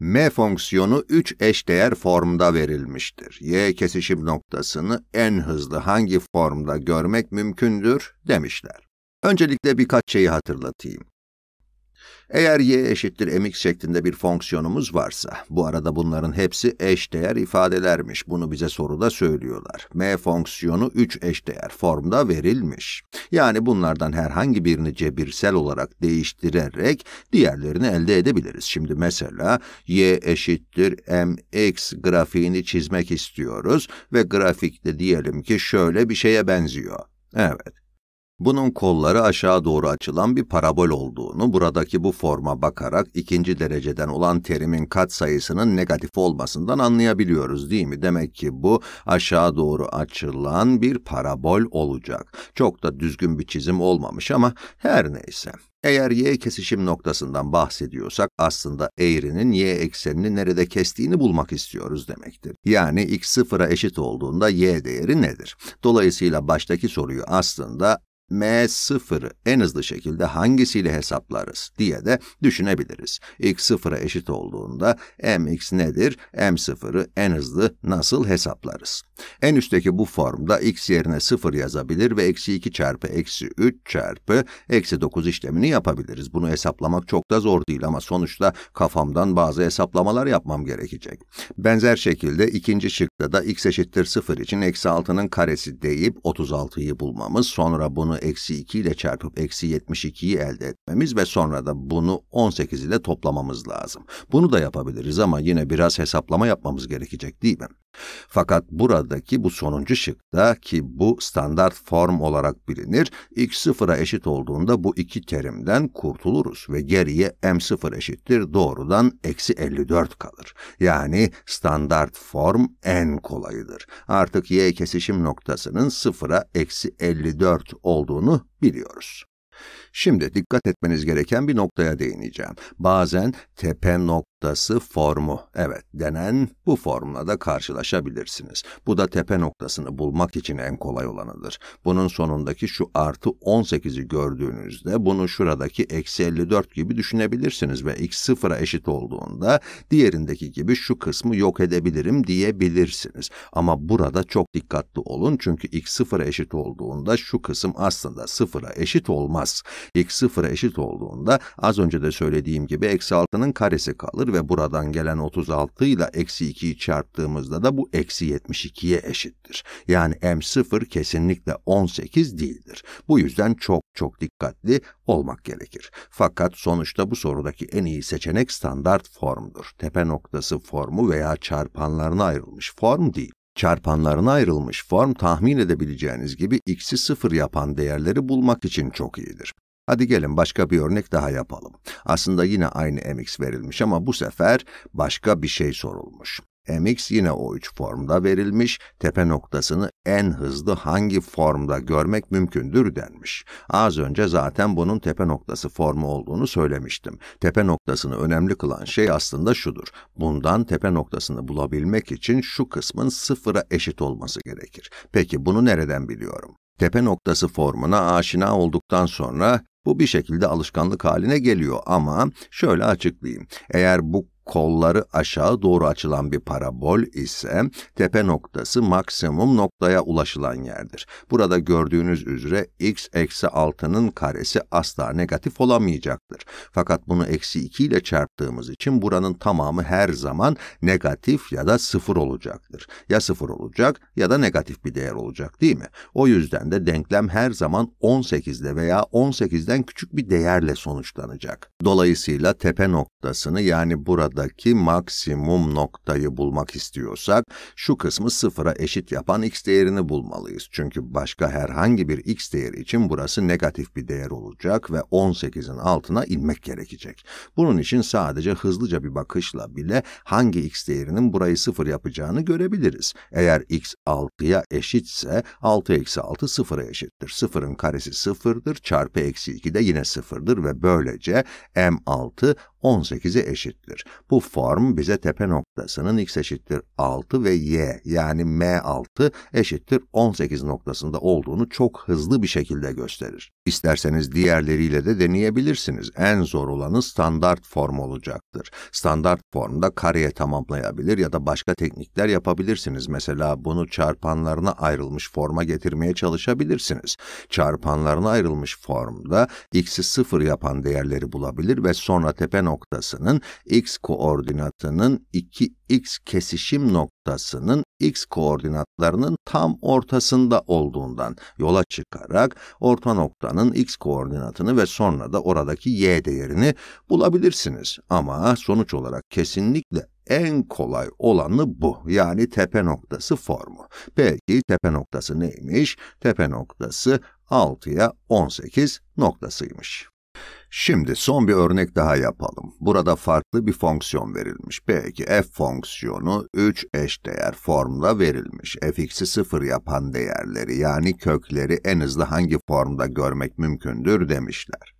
M fonksiyonu 3 eşdeğer formda verilmiştir. Y kesişim noktasını en hızlı hangi formda görmek mümkündür demişler. Öncelikle birkaç şeyi hatırlatayım. Eğer y eşittir mx şeklinde bir fonksiyonumuz varsa, bu arada bunların hepsi eşdeğer ifadelermiş, bunu bize soruda söylüyorlar. m fonksiyonu 3 eşdeğer formda verilmiş. Yani bunlardan herhangi birini cebirsel olarak değiştirerek diğerlerini elde edebiliriz. Şimdi mesela y eşittir mx grafiğini çizmek istiyoruz ve grafikte diyelim ki şöyle bir şeye benziyor. Evet, bunun kolları aşağı doğru açılan bir parabol olduğunu, buradaki bu forma bakarak ikinci dereceden olan terimin katsayısının negatif olmasından anlayabiliyoruz değil mi? Demek ki bu aşağı doğru açılan bir parabol olacak. Çok da düzgün bir çizim olmamış ama her neyse. Eğer y kesişim noktasından bahsediyorsak aslında eğrinin y eksenini nerede kestiğini bulmak istiyoruz demektir. Yani x sıfıra eşit olduğunda y değeri nedir? Dolayısıyla baştaki soruyu aslında m0'ı en hızlı şekilde hangisiyle hesaplarız diye de düşünebiliriz. x 0'a eşit olduğunda mx nedir? m0'ı en hızlı nasıl hesaplarız? En üstteki bu formda x yerine 0 yazabilir ve eksi 2 çarpı eksi 3 çarpı eksi 9 işlemini yapabiliriz. Bunu hesaplamak çok da zor değil ama sonuçta kafamdan bazı hesaplamalar yapmam gerekecek. Benzer şekilde ikinci şıkta da x eşittir 0 için eksi 6'nın karesi deyip 36'yı bulmamız, sonra bunu eksi 2 ile çarpıp eksi 72'yi elde etmemiz ve sonra da bunu 18 ile toplamamız lazım. Bunu da yapabiliriz ama yine biraz hesaplama yapmamız gerekecek değil mi? Fakat buradaki bu sonuncu şıkta ki bu standart form olarak bilinir, x sıfıra eşit olduğunda bu iki terimden kurtuluruz ve geriye m sıfır eşittir doğrudan eksi 54 kalır. Yani standart form en kolayıdır. Artık y kesişim noktasının sıfıra eksi 54 olduğunu biliyoruz. Şimdi dikkat etmeniz gereken bir noktaya değineceğim. Bazen tepe nokta noktası formu. Evet denen bu formla da karşılaşabilirsiniz. Bu da tepe noktasını bulmak için en kolay olanıdır. Bunun sonundaki şu artı 18'i gördüğünüzde bunu şuradaki eksi 54 gibi düşünebilirsiniz ve x sıfıra eşit olduğunda diğerindeki gibi şu kısmı yok edebilirim diyebilirsiniz. Ama burada çok dikkatli olun çünkü x sıfıra eşit olduğunda şu kısım aslında sıfıra eşit olmaz. x sıfıra eşit olduğunda az önce de söylediğim gibi eksi 6'nın karesi kalır ve buradan gelen 36 ile eksi 2'yi çarptığımızda da bu eksi 72'ye eşittir. Yani M0 kesinlikle 18 değildir. Bu yüzden çok çok dikkatli olmak gerekir. Fakat sonuçta bu sorudaki en iyi seçenek standart formdur. Tepe noktası formu veya çarpanlarına ayrılmış form değil. Çarpanlarına ayrılmış form tahmin edebileceğiniz gibi x'i sıfır yapan değerleri bulmak için çok iyidir. Hadi gelin başka bir örnek daha yapalım. Aslında yine aynı mx verilmiş ama bu sefer başka bir şey sorulmuş. mx yine o üç formda verilmiş, tepe noktasını en hızlı hangi formda görmek mümkündür denmiş. Az önce zaten bunun tepe noktası formu olduğunu söylemiştim. Tepe noktasını önemli kılan şey aslında şudur. Bundan tepe noktasını bulabilmek için şu kısmın sıfıra eşit olması gerekir. Peki bunu nereden biliyorum? Tepe noktası formuna aşina olduktan sonra bu bir şekilde alışkanlık haline geliyor ama şöyle açıklayayım. Eğer bu kolları aşağı doğru açılan bir parabol ise tepe noktası maksimum noktaya ulaşılan yerdir. Burada gördüğünüz üzere x eksi 6'nın karesi asla negatif olamayacaktır. Fakat bunu eksi 2 ile çarptığımız için buranın tamamı her zaman negatif ya da sıfır olacaktır. Ya sıfır olacak ya da negatif bir değer olacak değil mi? O yüzden de denklem her zaman 18'de veya 18'den küçük bir değerle sonuçlanacak. Dolayısıyla tepe noktası noktasını yani buradaki maksimum noktayı bulmak istiyorsak şu kısmı sıfıra eşit yapan x değerini bulmalıyız. Çünkü başka herhangi bir x değeri için burası negatif bir değer olacak ve 18'in altına inmek gerekecek. Bunun için sadece hızlıca bir bakışla bile hangi x değerinin burayı sıfır yapacağını görebiliriz. Eğer x 6'ya eşitse 6 eksi 6 sıfıra eşittir. Sıfırın karesi sıfırdır, çarpı eksi 2 de yine sıfırdır ve böylece m6 18'e eşittir. Bu form bize tepe noktasının x eşittir 6 ve y yani m6 eşittir 18 noktasında olduğunu çok hızlı bir şekilde gösterir. İsterseniz diğerleriyle de deneyebilirsiniz. En zor olanı standart form olacaktır. Standart formda kareye tamamlayabilir ya da başka teknikler yapabilirsiniz. Mesela bunu çarpanlarına ayrılmış forma getirmeye çalışabilirsiniz. Çarpanlarına ayrılmış formda x'i 0 yapan değerleri bulabilir ve sonra tepe noktasında noktasının x koordinatının 2x kesişim noktasının x koordinatlarının tam ortasında olduğundan yola çıkarak orta noktanın x koordinatını ve sonra da oradaki y değerini bulabilirsiniz. Ama sonuç olarak kesinlikle en kolay olanı bu. Yani tepe noktası formu. Peki tepe noktası neymiş? Tepe noktası 6'ya 18 noktasıymış. Şimdi son bir örnek daha yapalım. Burada farklı bir fonksiyon verilmiş. Belki f fonksiyonu 3 eşdeğer formla verilmiş. fx'i 0 yapan değerleri yani kökleri en hızlı hangi formda görmek mümkündür demişler.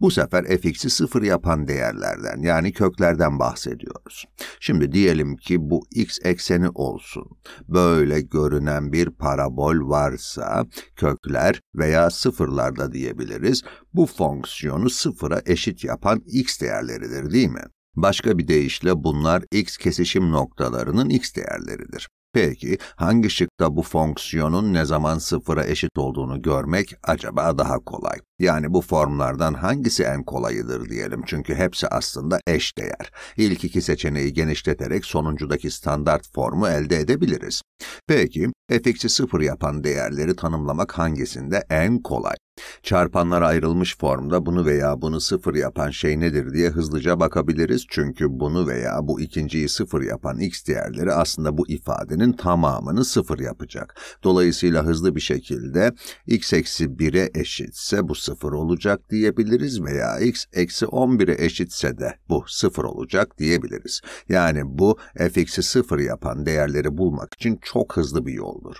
Bu sefer fx'i sıfır yapan değerlerden yani köklerden bahsediyoruz. Şimdi diyelim ki bu x ekseni olsun. Böyle görünen bir parabol varsa kökler veya sıfırlarda diyebiliriz. Bu fonksiyonu sıfıra eşit yapan x değerleridir değil mi? Başka bir deyişle bunlar x kesişim noktalarının x değerleridir. Peki hangi şıkta bu fonksiyonun ne zaman sıfıra eşit olduğunu görmek acaba daha kolay? Yani bu formlardan hangisi en kolayıdır diyelim çünkü hepsi aslında eş değer. İlk iki seçeneği genişleterek sonuncudaki standart formu elde edebiliriz. Peki, fx'i sıfır yapan değerleri tanımlamak hangisinde en kolay? Çarpanlar ayrılmış formda bunu veya bunu sıfır yapan şey nedir diye hızlıca bakabiliriz çünkü bunu veya bu ikinciyi sıfır yapan x değerleri aslında bu ifadenin tamamını sıfır yapacak. Dolayısıyla hızlı bir şekilde x eksi 1'e eşitse bu sıfır sıfır olacak diyebiliriz veya x eksi 11'e eşitse de bu sıfır olacak diyebiliriz. Yani bu fx'i sıfır yapan değerleri bulmak için çok hızlı bir yoldur.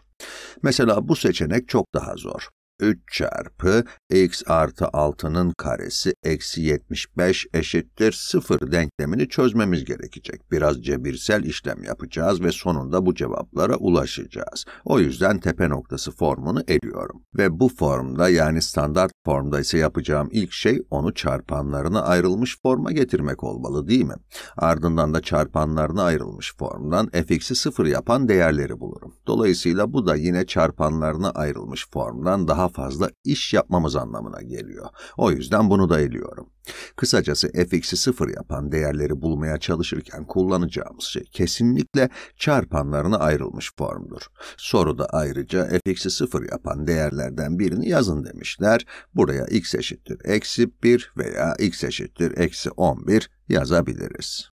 Mesela bu seçenek çok daha zor. 3 çarpı x artı 6'nın karesi eksi 75 eşittir 0 denklemini çözmemiz gerekecek. Biraz cebirsel işlem yapacağız ve sonunda bu cevaplara ulaşacağız. O yüzden tepe noktası formunu eliyorum. Ve bu formda yani standart formda ise yapacağım ilk şey onu çarpanlarına ayrılmış forma getirmek olmalı değil mi? Ardından da çarpanlarına ayrılmış formdan fx'i 0 yapan değerleri bulurum. Dolayısıyla bu da yine çarpanlarına ayrılmış formdan daha fazla iş yapmamız anlamına geliyor. O yüzden bunu da eliyorum. Kısacası fx'i sıfır yapan değerleri bulmaya çalışırken kullanacağımız şey kesinlikle çarpanlarına ayrılmış formdur. Soruda ayrıca fx'i sıfır yapan değerlerden birini yazın demişler. Buraya x eşittir eksi 1 veya x eşittir eksi 11 yazabiliriz.